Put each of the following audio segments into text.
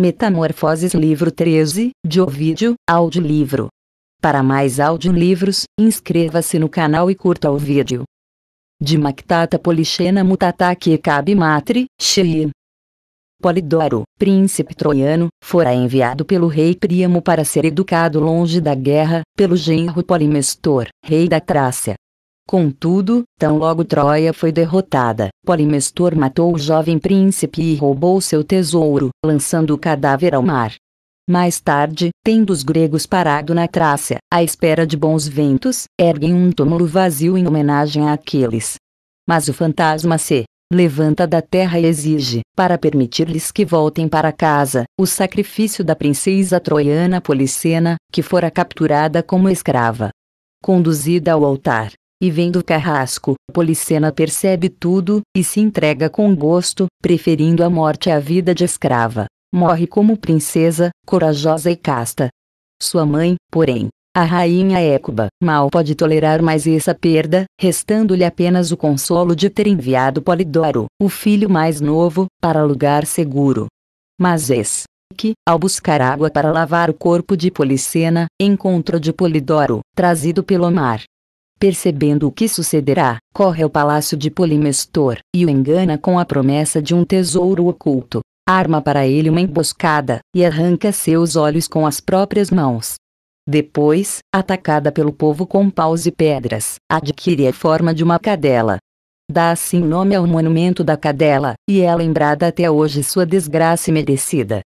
Metamorfoses Livro 13, de Ovídio, audiolivro. Para mais audiolivros, inscreva-se no canal e curta o vídeo. De Mactata Polixena Mutataki Cabe Matri, Shein. Polidoro, príncipe troiano, fora enviado pelo rei Príamo para ser educado longe da guerra, pelo genro Polimestor, rei da Trácia, Contudo, tão logo Troia foi derrotada, Polimestor matou o jovem príncipe e roubou seu tesouro, lançando o cadáver ao mar. Mais tarde, tendo os gregos parado na Trácia, à espera de bons ventos, erguem um túmulo vazio em homenagem a Aquiles. Mas o fantasma se levanta da terra e exige, para permitir-lhes que voltem para casa, o sacrifício da princesa troiana Policena, que fora capturada como escrava. Conduzida ao altar, e vendo o Carrasco, Policena percebe tudo, e se entrega com gosto, preferindo a morte à vida de escrava. Morre como princesa, corajosa e casta. Sua mãe, porém, a rainha Écuba, mal pode tolerar mais essa perda, restando-lhe apenas o consolo de ter enviado Polidoro, o filho mais novo, para lugar seguro. Mas eis que, ao buscar água para lavar o corpo de Policena, encontra de Polidoro, trazido pelo mar, Percebendo o que sucederá, corre ao palácio de Polimestor e o engana com a promessa de um tesouro oculto. Arma para ele uma emboscada e arranca seus olhos com as próprias mãos. Depois, atacada pelo povo com paus e pedras, adquire a forma de uma cadela, dá assim nome ao monumento da cadela, e é lembrada até hoje sua desgraça merecida.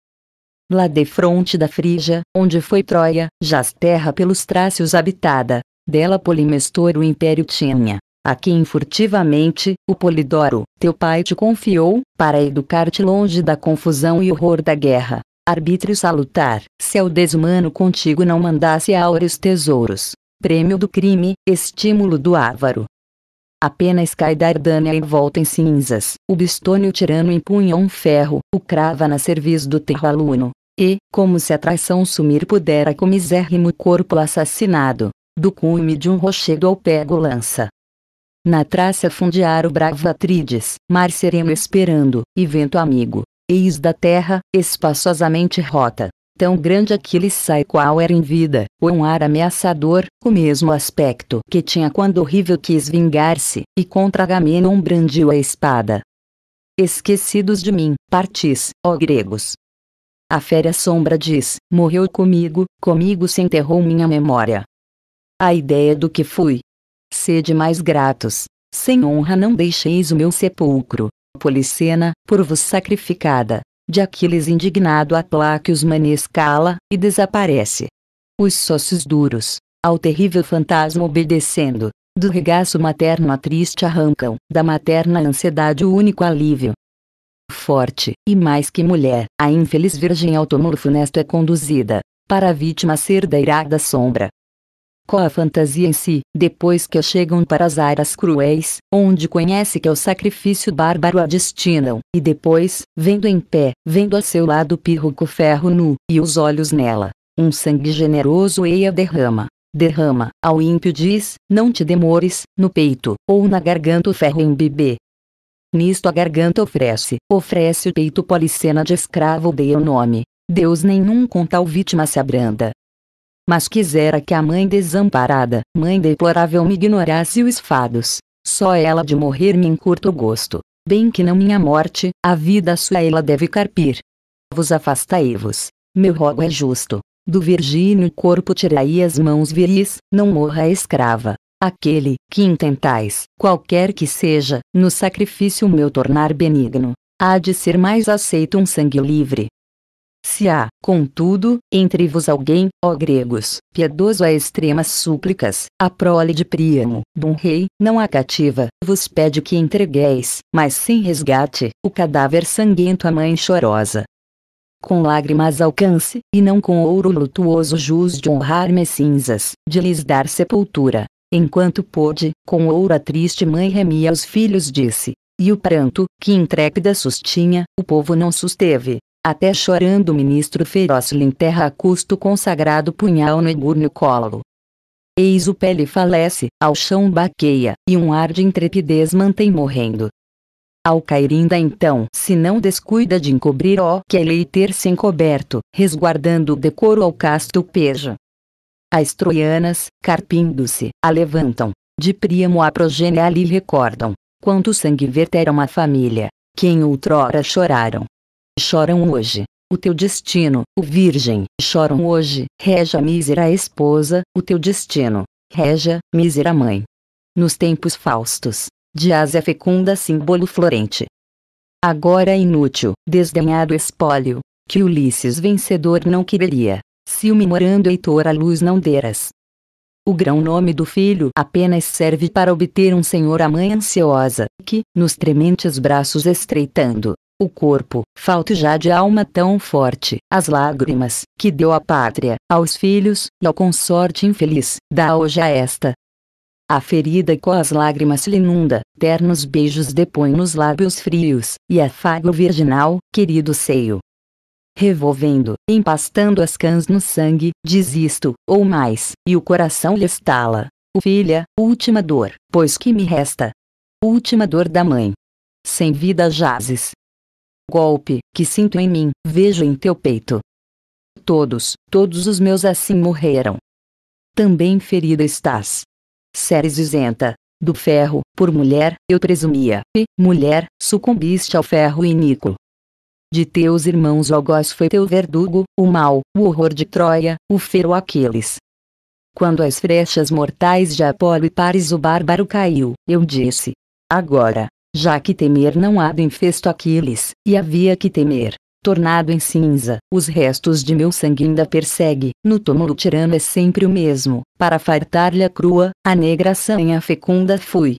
Lá de fronte da Frígia, onde foi Troia, jaz terra pelos trácios habitada, dela Polimestor o império tinha. A quem furtivamente, o Polidoro, teu pai te confiou, para educar-te longe da confusão e horror da guerra. Arbítrio salutar, se ao desumano contigo não mandasse áureos tesouros. Prêmio do crime, estímulo do ávaro. Apenas cai envolta e volta em cinzas. O bistônio tirano empunha um ferro, o crava na cerviz do aluno. E, como se a traição sumir pudera com misérrimo corpo assassinado, do cume de um rochedo ao pego lança. Na traça fundear o bravo Atrides, mar sereno esperando, e vento amigo, eis da terra, espaçosamente rota. Tão grande Aquiles sai qual era em vida, ou um ar ameaçador, o mesmo aspecto que tinha quando horrível quis vingar-se, e contra Agamenon brandiu a espada. Esquecidos de mim, partis, ó gregos. A fera sombra diz, morreu comigo, comigo se enterrou minha memória a ideia do que fui. Sede mais gratos, sem honra não deixeis o meu sepulcro. Policena, por vos sacrificada, de Aquiles indignado aplaque os manescala, e desaparece. Os sócios duros, ao terrível fantasma obedecendo, do regaço materno a triste arrancam, da materna ansiedade o único alívio. Forte, e mais que mulher, a infeliz virgem ao túmulo funesto é conduzida, para a vítima ser da irada sombra, com a fantasia em si, depois que chegam para as áreas cruéis, onde conhece que é o sacrifício bárbaro a destinam, e depois, vendo em pé, vendo a seu lado pirroco ferro nu, e os olhos nela. Um sangue generoso eia derrama. Derrama, ao ímpio diz, não te demores, no peito, ou na garganta o ferro embebê. Nisto a garganta oferece, oferece o peito policena de escravo dei o nome. Deus nenhum com tal vítima se abranda mas quisera que a mãe desamparada, mãe deplorável me ignorasse os fados. Só ela de morrer me encurta o gosto. Bem que não minha morte, a vida sua ela deve carpir. Vos afastai-vos. Meu rogo é justo. Do virgínio corpo tirai as mãos viris, não morra a escrava. Aquele, que intentais, qualquer que seja, no sacrifício meu tornar benigno, há de ser mais aceito um sangue livre, se há, contudo, entre vos alguém, ó gregos, piedoso a extremas súplicas, a prole de Príamo, de um rei, não a cativa, vos pede que entregueis, mas sem resgate, o cadáver sanguento à mãe chorosa. Com lágrimas alcance, e não com ouro lutuoso jus de honrar-me cinzas, de lhes dar sepultura. Enquanto pôde, com ouro a triste mãe remia os filhos disse, e o pranto, que intrépida sustinha, o povo não susteve, até chorando o ministro feroz lhe enterra a custo consagrado punhal no egúrneo colo. Eis o pele falece, ao chão baqueia, e um ar de intrepidez mantém morrendo. Ao cairinda então se não descuida de encobrir o que é e ter-se encoberto, resguardando o decoro ao casto peja. As troianas, carpindo-se, a levantam, de Príamo a progênia lhe recordam, quanto sangue verteram a família, quem outrora choraram choram hoje. O teu destino, o virgem, choram hoje, reja mísera esposa, o teu destino, reja, mísera mãe. Nos tempos faustos, de Ásia fecunda símbolo florente. Agora inútil, desdenhado espólio, que Ulisses vencedor não quereria, se o memorando Heitor a luz não deras. O grão nome do filho apenas serve para obter um senhor a mãe ansiosa, que, nos trementes braços estreitando, o corpo, falto já de alma tão forte, as lágrimas, que deu à pátria, aos filhos, e ao consorte infeliz, dá hoje a esta. A ferida com as lágrimas lhe inunda, ternos beijos depõe nos lábios frios, e afaga o virginal, querido seio. Revolvendo, empastando as cãs no sangue, desisto, ou mais, e o coração lhe estala. O filha, última dor, pois que me resta? Última dor da mãe. Sem vida jazes, golpe que sinto em mim, vejo em teu peito. Todos, todos os meus assim morreram. Também ferida estás. Seres isenta, do ferro, por mulher, eu presumia, e, mulher, sucumbiste ao ferro iníquo. De teus irmãos algoz foi teu verdugo, o mal, o horror de Troia, o fero Aquiles. Quando as frechas mortais de Apolo e Paris o bárbaro caiu, eu disse, agora, já que temer não há do infesto Aquiles, e havia que temer. Tornado em cinza, os restos de meu sangue ainda persegue, no túmulo tirano é sempre o mesmo, para fartar-lhe a crua, a negra sanha fecunda fui.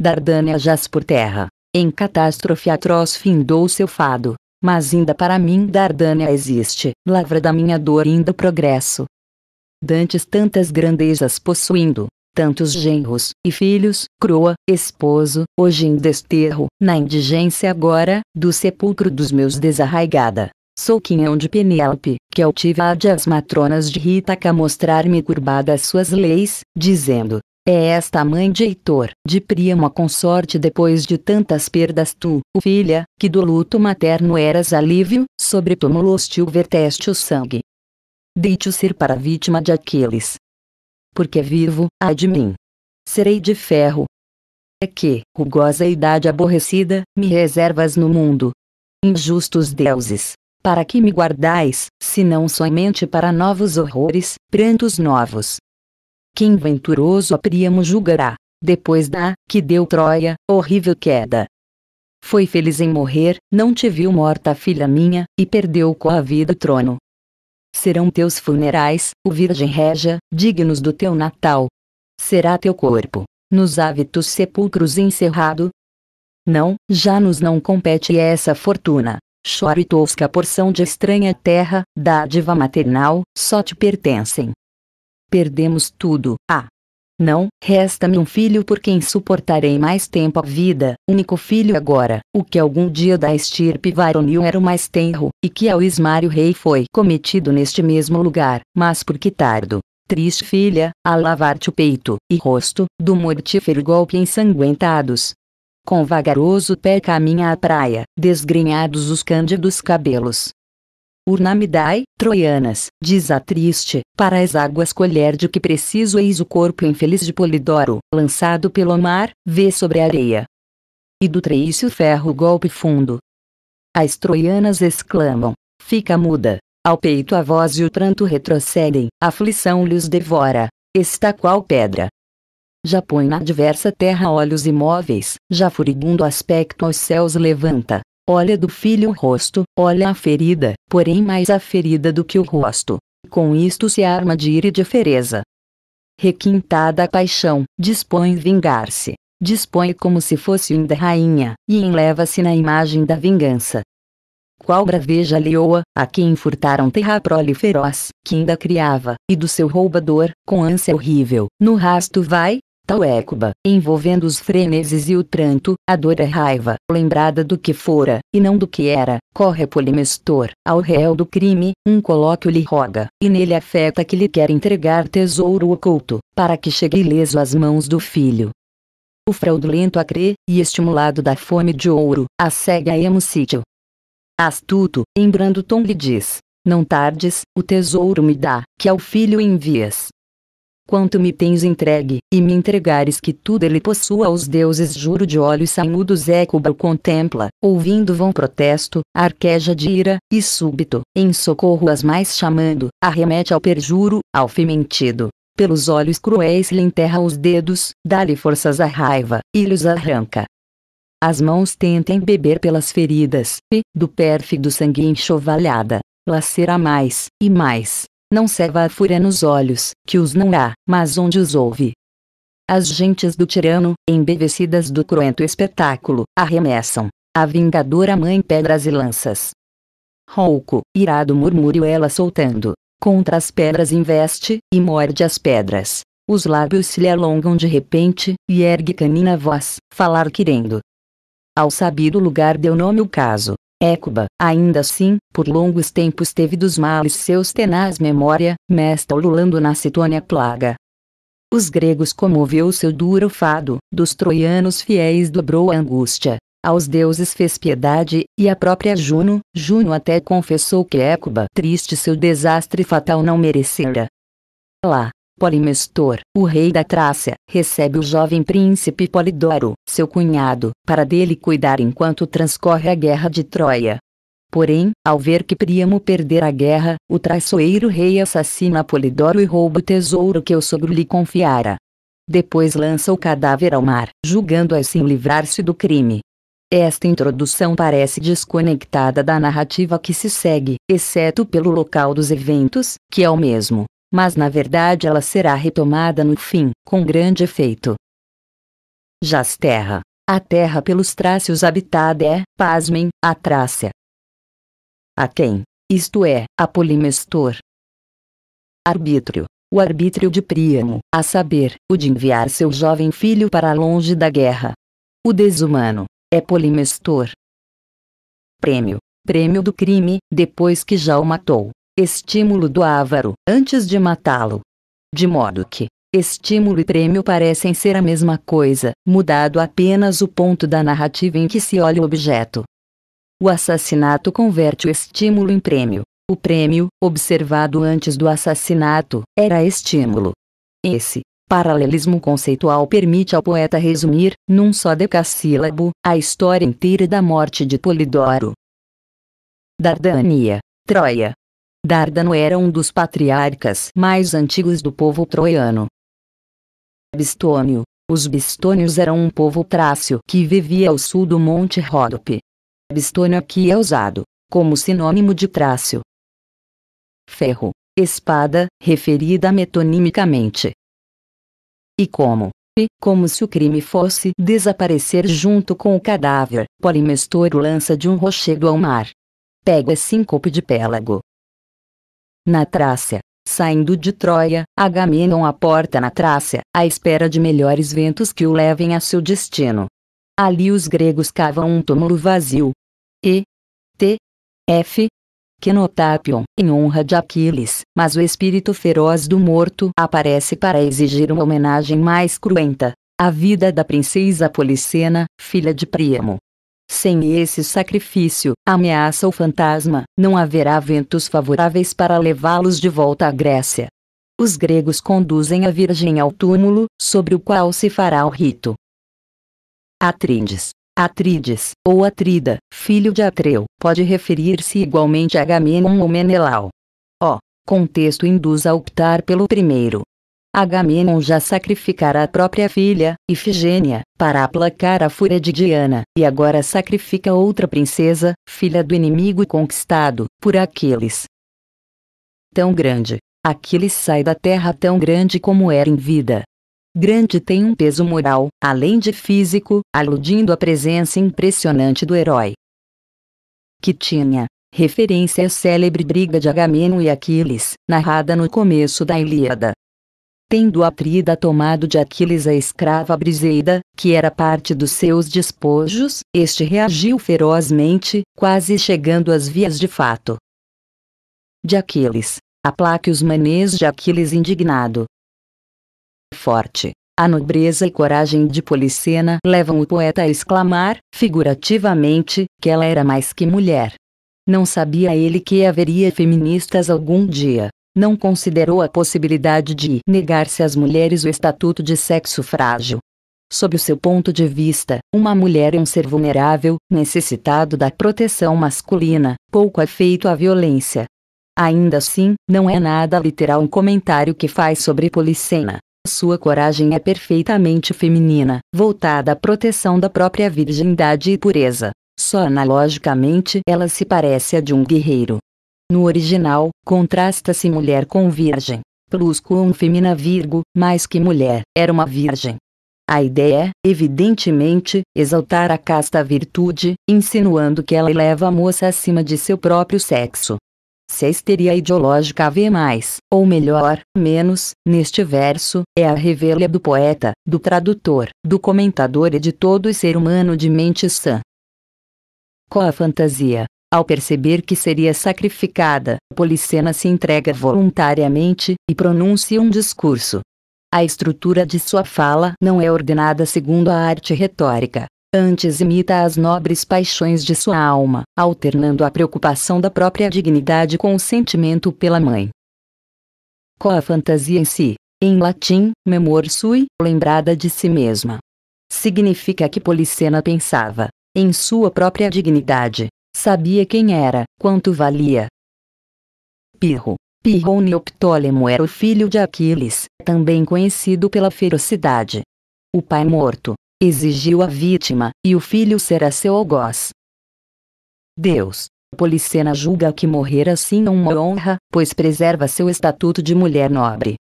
Dardânia jaz por terra. Em catástrofe atroz findou seu fado. Mas ainda para mim Dardânia existe, lavra da minha dor ainda progresso. Dantes tantas grandezas possuindo, tantos genros e filhos, croa, esposo, hoje em desterro, na indigência agora, do sepulcro dos meus desarraigada. Sou quinhão é de Penélope, que de as matronas de Ritaca mostrar-me curvada as suas leis, dizendo, é esta a mãe de Heitor, de Príamo a consorte depois de tantas perdas tu, o filha, que do luto materno eras alívio, sobre hostil verteste o sangue. Deite-o ser para vítima de Aquiles, porque é vivo, ai de mim. Serei de ferro. É que, rugosa idade aborrecida, me reservas no mundo. Injustos deuses, para que me guardais, se não somente para novos horrores, prantos novos? Quem venturoso a Príamo julgará, depois da, que deu Troia, horrível queda. Foi feliz em morrer, não te viu morta a filha minha, e perdeu com a vida o trono serão teus funerais, o Virgem Regia, dignos do teu Natal. Será teu corpo, nos hábitos sepulcros encerrado? Não, já nos não compete essa fortuna. Choro e tosca porção de estranha terra, dádiva maternal, só te pertencem. Perdemos tudo, ah, não, resta-me um filho por quem suportarei mais tempo a vida, único filho agora, o que algum dia da estirpe varonil era o mais tenro, e que ao esmário rei foi cometido neste mesmo lugar, mas por que tardo. Triste filha, a lavar-te o peito e rosto, do mortífero golpe ensanguentados. Com vagaroso pé caminha à praia, desgrenhados os cândidos cabelos, Urnamidai, troianas, diz a triste, para as águas colher de que preciso eis o corpo infeliz de Polidoro, lançado pelo mar, vê sobre a areia. E do treício ferro golpe fundo. As troianas exclamam, fica muda, ao peito a voz e o pranto retrocedem, a aflição lhes devora, está qual pedra. Já põe na diversa terra olhos imóveis, já furibundo aspecto aos céus levanta, Olha do filho o rosto, olha a ferida, porém mais a ferida do que o rosto. Com isto se arma de ira e de fereza. Requintada a paixão, dispõe vingar-se. Dispõe como se fosse ainda rainha, e enleva-se na imagem da vingança. Qual braveja leoa, a quem furtaram terra prole feroz, que ainda criava, e do seu roubador, com ânsia horrível, no rasto vai, tal Écuba, envolvendo os freneses e o pranto, a dor é raiva, lembrada do que fora, e não do que era, corre polimestor, ao réu do crime, um colóquio lhe roga, e nele afeta que lhe quer entregar tesouro oculto, para que chegue ileso às mãos do filho. O fraudulento a crê, e estimulado da fome de ouro, a segue a hemicídio. Astuto, em brando tom lhe diz, não tardes, o tesouro me dá, que ao filho envias. Quanto me tens entregue, e me entregares que tudo ele possua aos deuses juro de olhos sanhudos Écuba contempla, ouvindo vão protesto, arqueja de ira, e súbito, em socorro as mais chamando, arremete ao perjuro, ao fementido. Pelos olhos cruéis lhe enterra os dedos, dá-lhe forças à raiva, e lhes arranca. As mãos tentem beber pelas feridas, e, do pérfido sangue enxovalhada, lacera mais, e mais, não serva a fúria nos olhos, que os não há, mas onde os houve. As gentes do tirano, embevecidas do cruento espetáculo, arremessam, a vingadora mãe pedras e lanças. Rouco, irado murmúrio ela soltando, contra as pedras investe, e morde as pedras. Os lábios se lhe alongam de repente, e ergue canina voz, falar querendo. Ao sabido lugar deu nome o caso, Écuba, ainda assim, por longos tempos teve dos males seus tenaz memória, mesta ululando na Citônia plaga. Os gregos comoveu seu duro fado, dos troianos fiéis dobrou a angústia. Aos deuses fez piedade, e a própria Juno, Juno até confessou que Écuba triste seu desastre fatal não merecera. Lá, Polimestor, o rei da Trácia, recebe o jovem príncipe Polidoro, seu cunhado, para dele cuidar enquanto transcorre a guerra de Troia. Porém, ao ver que Príamo perder a guerra, o traiçoeiro rei assassina Polidoro e rouba o tesouro que o sogro lhe confiara. Depois lança o cadáver ao mar, julgando assim livrar-se do crime. Esta introdução parece desconectada da narrativa que se segue, exceto pelo local dos eventos, que é o mesmo mas na verdade ela será retomada no fim, com grande efeito. Jaz terra. A terra pelos trácios habitada é, pasmem, a trácia. A quem, isto é, a polimestor. Arbítrio. O arbítrio de Príamo, a saber, o de enviar seu jovem filho para longe da guerra. O desumano, é polimestor. Prêmio. Prêmio do crime, depois que já o matou estímulo do avaro, antes de matá-lo. De modo que, estímulo e prêmio parecem ser a mesma coisa, mudado apenas o ponto da narrativa em que se olha o objeto. O assassinato converte o estímulo em prêmio. O prêmio, observado antes do assassinato, era estímulo. Esse paralelismo conceitual permite ao poeta resumir, num só decassílabo, a história inteira da morte de Polidoro. Dardania, Troia, Dardano era um dos patriarcas mais antigos do povo troiano. Bistônio. Os Bistônios eram um povo trácio que vivia ao sul do Monte Ródope. Bistônio aqui é usado como sinônimo de trácio. Ferro, espada, referida metonimicamente. E como, e, como se o crime fosse desaparecer junto com o cadáver, Polimestor lança de um rochedo ao mar. Pega síncope de Pélago, na Trácia, saindo de Troia, Agamenon aporta na Trácia, à espera de melhores ventos que o levem a seu destino. Ali os gregos cavam um túmulo vazio. E. T. F. Kenotapion, em honra de Aquiles, mas o espírito feroz do morto aparece para exigir uma homenagem mais cruenta. A vida da princesa Policena, filha de Príamo. Sem esse sacrifício, ameaça o fantasma, não haverá ventos favoráveis para levá-los de volta à Grécia. Os gregos conduzem a Virgem ao túmulo, sobre o qual se fará o rito. Atrides, Atrides, ou Atrida, filho de Atreu, pode referir-se igualmente a Agamenon ou Menelau. O contexto induz a optar pelo primeiro, Agamenon já sacrificara a própria filha, Ifigênia, para aplacar a fúria de Diana, e agora sacrifica outra princesa, filha do inimigo conquistado, por Aquiles. Tão grande. Aquiles sai da terra tão grande como era em vida. Grande tem um peso moral, além de físico, aludindo à presença impressionante do herói. Que tinha referência à célebre briga de Agamenon e Aquiles, narrada no começo da Ilíada tendo Prida tomado de Aquiles a escrava Briseida, que era parte dos seus despojos, este reagiu ferozmente, quase chegando às vias de fato. De Aquiles. Aplaque os manês de Aquiles indignado. Forte. A nobreza e coragem de Policena levam o poeta a exclamar, figurativamente, que ela era mais que mulher. Não sabia ele que haveria feministas algum dia não considerou a possibilidade de negar-se às mulheres o estatuto de sexo frágil. Sob o seu ponto de vista, uma mulher é um ser vulnerável, necessitado da proteção masculina, pouco afeito é à violência. Ainda assim, não é nada literal um comentário que faz sobre Policena. Sua coragem é perfeitamente feminina, voltada à proteção da própria virgindade e pureza. Só analogicamente ela se parece a de um guerreiro, no original, contrasta-se mulher com virgem. Plus quum femina virgo, mais que mulher, era uma virgem. A ideia é, evidentemente, exaltar a casta virtude, insinuando que ela eleva a moça acima de seu próprio sexo. Se a histeria ideológica vê mais, ou melhor, menos, neste verso, é a revelia do poeta, do tradutor, do comentador e de todo ser humano de mente sã. Qual a fantasia? Ao perceber que seria sacrificada, Policena se entrega voluntariamente e pronuncia um discurso. A estrutura de sua fala não é ordenada segundo a arte retórica. Antes imita as nobres paixões de sua alma, alternando a preocupação da própria dignidade com o sentimento pela mãe. Com a fantasia em si, em latim, memor sui, lembrada de si mesma. Significa que Policena pensava em sua própria dignidade, Sabia quem era, quanto valia. Pirro. Pirro Neoptólemo era o filho de Aquiles, também conhecido pela ferocidade. O pai morto, exigiu a vítima, e o filho será seu algoz. Deus. Policena julga que morrer assim é uma honra, pois preserva seu estatuto de mulher nobre.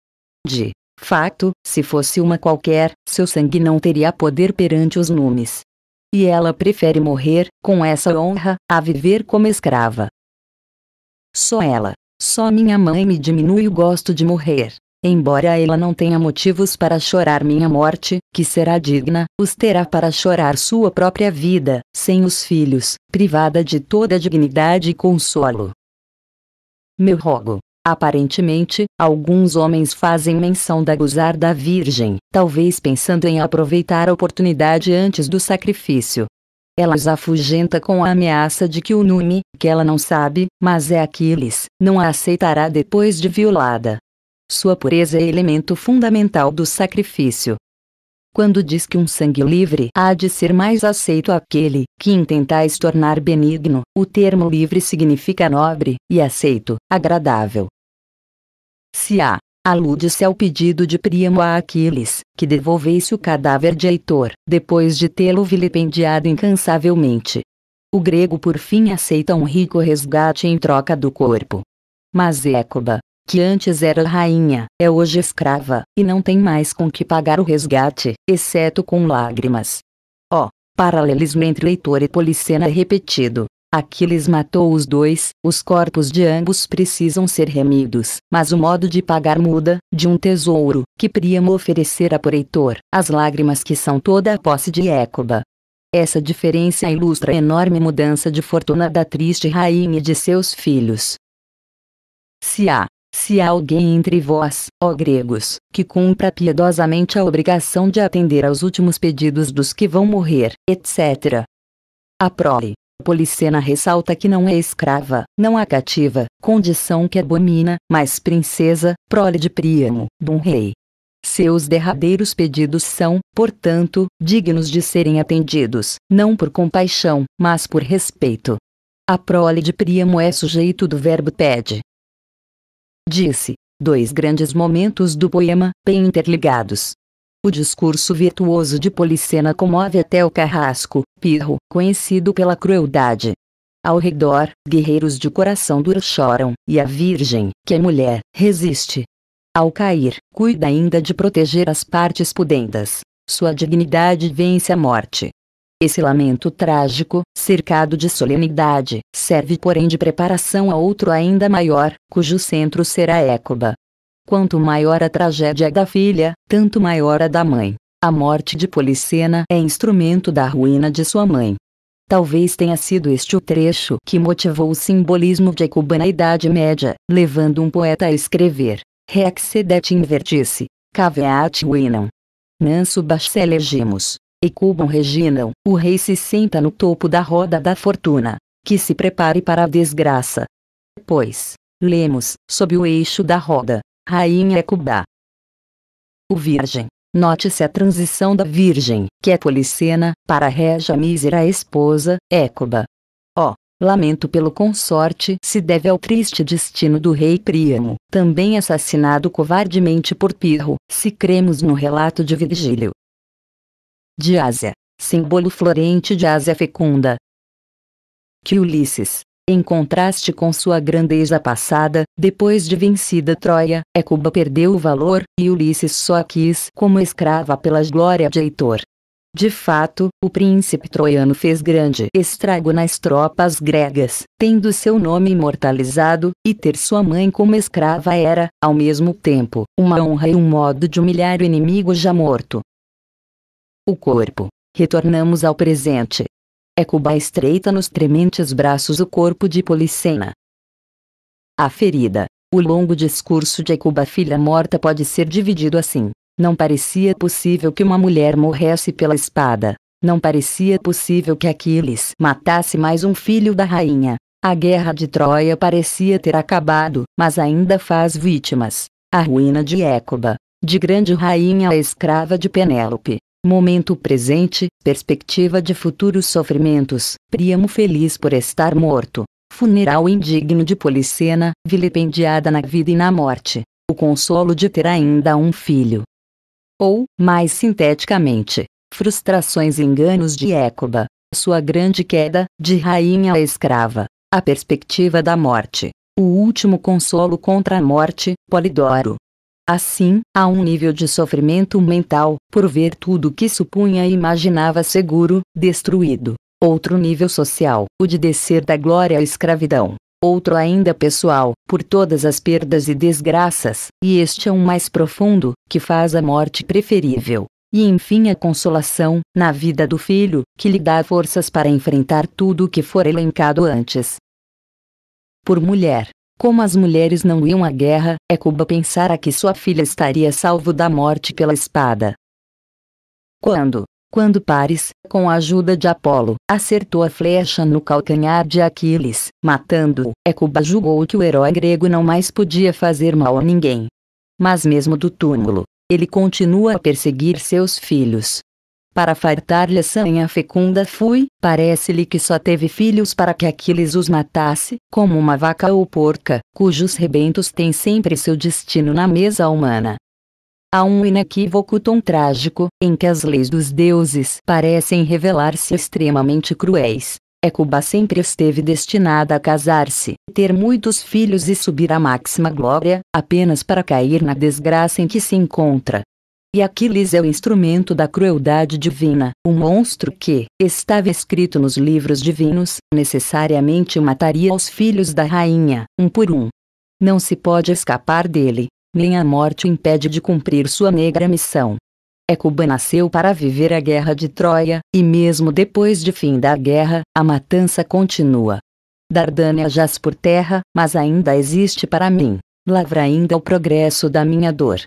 De fato, se fosse uma qualquer, seu sangue não teria poder perante os numes. E ela prefere morrer, com essa honra, a viver como escrava. Só ela, só minha mãe me diminui o gosto de morrer. Embora ela não tenha motivos para chorar minha morte, que será digna, os terá para chorar sua própria vida, sem os filhos, privada de toda dignidade e consolo. Meu rogo, Aparentemente, alguns homens fazem menção da gozar da Virgem, talvez pensando em aproveitar a oportunidade antes do sacrifício. Ela os afugenta com a ameaça de que o Nume, que ela não sabe, mas é Aquiles, não a aceitará depois de violada. Sua pureza é elemento fundamental do sacrifício. Quando diz que um sangue livre há de ser mais aceito aquele que intentais tornar benigno, o termo livre significa nobre e aceito, agradável. Se há, alude-se ao pedido de Príamo a Aquiles, que devolvesse o cadáver de Heitor, depois de tê-lo vilipendiado incansavelmente. O grego por fim aceita um rico resgate em troca do corpo. Mas Écoba, que antes era rainha, é hoje escrava, e não tem mais com que pagar o resgate, exceto com lágrimas. Ó, oh, paralelismo entre leitor e Policena é repetido, Aquiles matou os dois, os corpos de ambos precisam ser remidos, mas o modo de pagar muda, de um tesouro, que Príamo oferecerá por Heitor, as lágrimas que são toda a posse de Écoba. Essa diferença ilustra a enorme mudança de fortuna da triste rainha e de seus filhos. Se há se há alguém entre vós, ó gregos, que cumpra piedosamente a obrigação de atender aos últimos pedidos dos que vão morrer, etc. A prole. Policena ressalta que não é escrava, não a cativa, condição que abomina, mas princesa, prole de Príamo, bom rei. Seus derradeiros pedidos são, portanto, dignos de serem atendidos, não por compaixão, mas por respeito. A prole de Príamo é sujeito do verbo pede. Disse. Dois grandes momentos do poema, bem interligados. O discurso virtuoso de Policena comove até o carrasco, pirro, conhecido pela crueldade. Ao redor, guerreiros de coração duro choram, e a Virgem, que é mulher, resiste. Ao cair, cuida ainda de proteger as partes pudendas. Sua dignidade vence a morte. Esse lamento trágico, cercado de solenidade, serve porém de preparação a outro ainda maior, cujo centro será Écoba. Quanto maior a tragédia da filha, tanto maior a da mãe. A morte de Policena é instrumento da ruína de sua mãe. Talvez tenha sido este o trecho que motivou o simbolismo de Cuba na Idade Média, levando um poeta a escrever: Reaccedet invertisse, caveat uinam. Nanso basse elegimus, e cubam reginam, o rei se senta no topo da roda da fortuna, que se prepare para a desgraça. Pois, lemos, sob o eixo da roda, Rainha Cubá. O Virgem. Note-se a transição da Virgem, que é policena, para Reja mísera esposa, Écuba. Ó, oh, lamento pelo consorte se deve ao triste destino do rei Príamo, também assassinado covardemente por Pirro, se cremos no relato de Virgílio. De Ásia. Símbolo florente de Ásia fecunda. Que Ulisses, em contraste com sua grandeza passada, depois de vencida Troia, Ecuba perdeu o valor, e Ulisses só a quis como escrava pelas glórias de Heitor. De fato, o príncipe troiano fez grande estrago nas tropas gregas, tendo seu nome imortalizado, e ter sua mãe como escrava era, ao mesmo tempo, uma honra e um modo de humilhar o inimigo já morto. O corpo. Retornamos ao presente. Ecuba é estreita nos trementes braços o corpo de Policena. A ferida. O longo discurso de Ecuba é filha morta pode ser dividido assim. Não parecia possível que uma mulher morresse pela espada. Não parecia possível que Aquiles matasse mais um filho da rainha. A guerra de Troia parecia ter acabado, mas ainda faz vítimas. A ruína de Écuba, de grande rainha a escrava de Penélope, Momento presente, perspectiva de futuros sofrimentos, Príamo feliz por estar morto. Funeral indigno de Policena, vilipendiada na vida e na morte. O consolo de ter ainda um filho. Ou, mais sinteticamente, frustrações e enganos de Écoba. Sua grande queda, de rainha a escrava. A perspectiva da morte. O último consolo contra a morte, Polidoro. Assim, há um nível de sofrimento mental, por ver tudo que supunha e imaginava seguro, destruído. Outro nível social, o de descer da glória à escravidão. Outro ainda pessoal, por todas as perdas e desgraças, e este é um mais profundo, que faz a morte preferível e enfim a consolação, na vida do filho, que lhe dá forças para enfrentar tudo o que for elencado antes. Por mulher, como as mulheres não iam à guerra, Ecuba é pensara que sua filha estaria salvo da morte pela espada. Quando, quando Paris, com a ajuda de Apolo, acertou a flecha no calcanhar de Aquiles, matando-o, Ecuba é julgou que o herói grego não mais podia fazer mal a ninguém. Mas mesmo do túmulo, ele continua a perseguir seus filhos, para fartar-lhe a sanha fecunda fui, parece-lhe que só teve filhos para que Aquiles os matasse, como uma vaca ou porca, cujos rebentos têm sempre seu destino na mesa humana. Há um inequívoco tom trágico, em que as leis dos deuses parecem revelar-se extremamente cruéis. Ecuba é sempre esteve destinada a casar-se, ter muitos filhos e subir à máxima glória, apenas para cair na desgraça em que se encontra. E Aquiles é o instrumento da crueldade divina, um monstro que, estava escrito nos livros divinos, necessariamente mataria os filhos da rainha, um por um. Não se pode escapar dele, nem a morte o impede de cumprir sua negra missão. Écuba nasceu para viver a guerra de Troia, e mesmo depois de fim da guerra, a matança continua. Dardânia jaz por terra, mas ainda existe para mim. Lavra ainda o progresso da minha dor.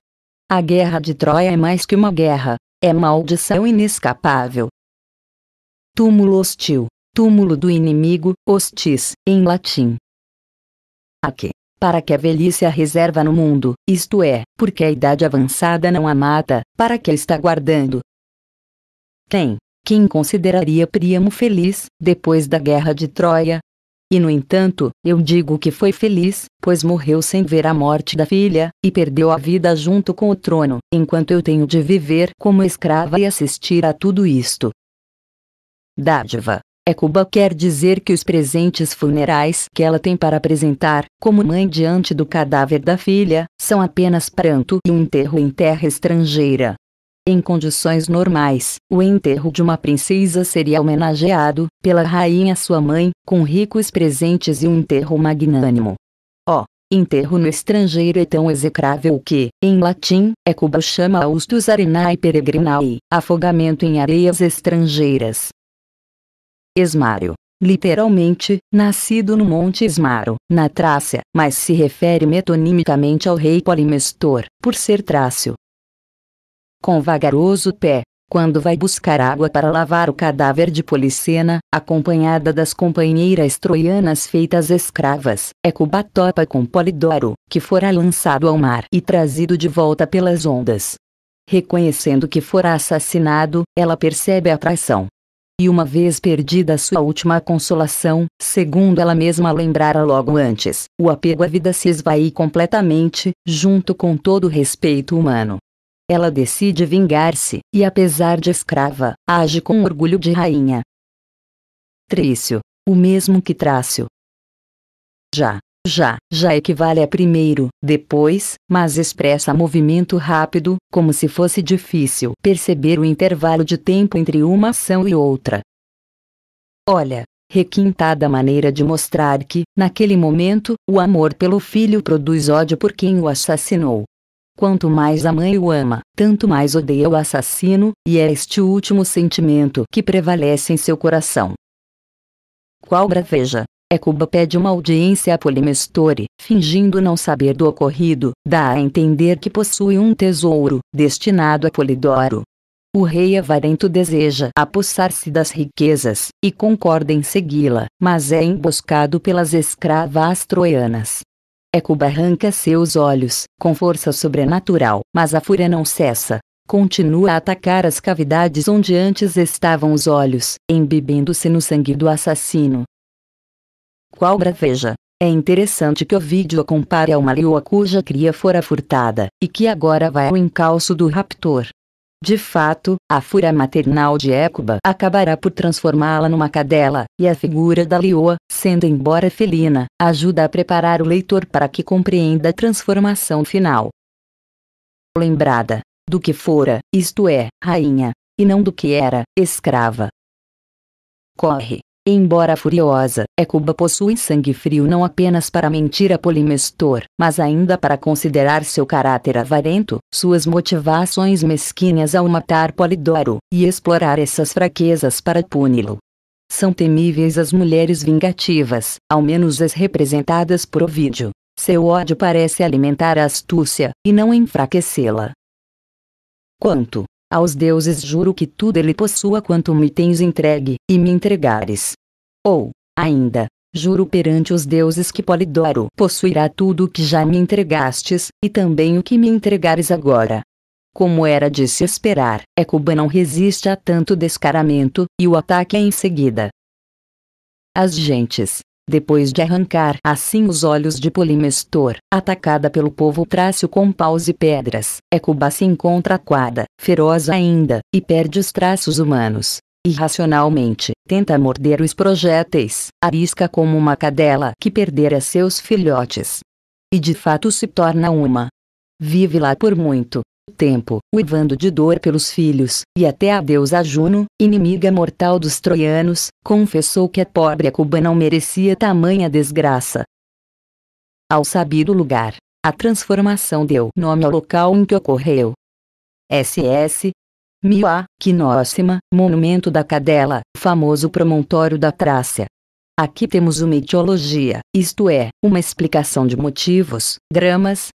A guerra de Troia é mais que uma guerra, é maldição inescapável. Túmulo hostil, túmulo do inimigo, hostis, em latim. que, Para que a velhice a reserva no mundo, isto é, porque a idade avançada não a mata, para que a está guardando. Tem, Quem consideraria Príamo feliz, depois da guerra de Troia, e no entanto, eu digo que foi feliz, pois morreu sem ver a morte da filha, e perdeu a vida junto com o trono, enquanto eu tenho de viver como escrava e assistir a tudo isto. Dádiva. Ecuba é, quer dizer que os presentes funerais que ela tem para apresentar, como mãe diante do cadáver da filha, são apenas pranto e um enterro em terra estrangeira. Em condições normais, o enterro de uma princesa seria homenageado, pela rainha sua mãe, com ricos presentes e um enterro magnânimo. Ó, oh, enterro no estrangeiro é tão execrável que, em latim, é cuba chama austus arenae peregrinae, afogamento em areias estrangeiras. Esmário literalmente, nascido no Monte Esmaro, na Trácia, mas se refere metonimicamente ao rei Polimestor, por ser trácio, com vagaroso pé, quando vai buscar água para lavar o cadáver de Policena, acompanhada das companheiras troianas feitas escravas, é Cubatopa com Polidoro, que fora lançado ao mar e trazido de volta pelas ondas. Reconhecendo que fora assassinado, ela percebe a traição. E uma vez perdida sua última consolação, segundo ela mesma lembrara logo antes, o apego à vida se esvai completamente, junto com todo o respeito humano. Ela decide vingar-se, e apesar de escrava, age com orgulho de rainha. Trício. O mesmo que Trácio. Já, já, já equivale a primeiro, depois, mas expressa movimento rápido, como se fosse difícil perceber o intervalo de tempo entre uma ação e outra. Olha, requintada maneira de mostrar que, naquele momento, o amor pelo filho produz ódio por quem o assassinou. Quanto mais a mãe o ama, tanto mais odeia o assassino, e é este último sentimento que prevalece em seu coração. Qual braveja, Ecuba é pede uma audiência a Polimestore, fingindo não saber do ocorrido, dá a entender que possui um tesouro, destinado a Polidoro. O rei avarento deseja apossar-se das riquezas, e concorda em segui-la, mas é emboscado pelas escravas troianas, Ecuba é arranca seus olhos, com força sobrenatural, mas a fúria não cessa. Continua a atacar as cavidades onde antes estavam os olhos, embebendo-se no sangue do assassino. Qual graveja? É interessante que o vídeo a compare a uma leoa cuja cria fora furtada, e que agora vai ao encalço do raptor. De fato, a fúria maternal de Écuba acabará por transformá-la numa cadela, e a figura da leoa, sendo embora felina, ajuda a preparar o leitor para que compreenda a transformação final. Lembrada do que fora, isto é, rainha, e não do que era, escrava. Corre! Embora furiosa, Ecuba possui sangue frio não apenas para mentir a Polimestor, mas ainda para considerar seu caráter avarento, suas motivações mesquinhas ao matar Polidoro, e explorar essas fraquezas para puni-lo. São temíveis as mulheres vingativas, ao menos as representadas por Ovídio. Seu ódio parece alimentar a astúcia, e não enfraquecê-la. Quanto aos deuses juro que tudo ele possua quanto me tens entregue, e me entregares. Ou, ainda, juro perante os deuses que Polidoro possuirá tudo o que já me entregastes, e também o que me entregares agora. Como era de se esperar, Ecuba não resiste a tanto descaramento, e o ataque é em seguida. As gentes, depois de arrancar assim os olhos de Polimestor, atacada pelo povo Trácio com paus e pedras, Ecuba se encontra aquada, feroz ainda, e perde os traços humanos. Irracionalmente, tenta morder os projéteis, arisca como uma cadela que perdera seus filhotes. E de fato se torna uma. Vive lá por muito, tempo, uivando de dor pelos filhos, e até a deusa Juno, inimiga mortal dos troianos, confessou que a pobre Cuba não merecia tamanha desgraça. Ao sabido lugar, a transformação deu nome ao local em que ocorreu. SS Mioá, Quinócima, Monumento da Cadela, famoso promontório da Trácia. Aqui temos uma etiologia, isto é, uma explicação de motivos, dramas,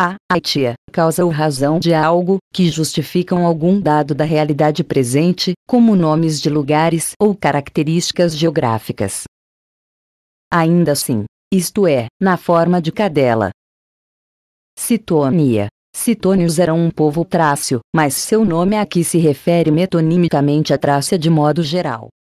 a aitia, causa ou razão de algo, que justificam algum dado da realidade presente, como nomes de lugares ou características geográficas. Ainda assim, isto é, na forma de cadela. Citonia. Citônios eram um povo trácio, mas seu nome aqui se refere metonimicamente à Trácia de modo geral.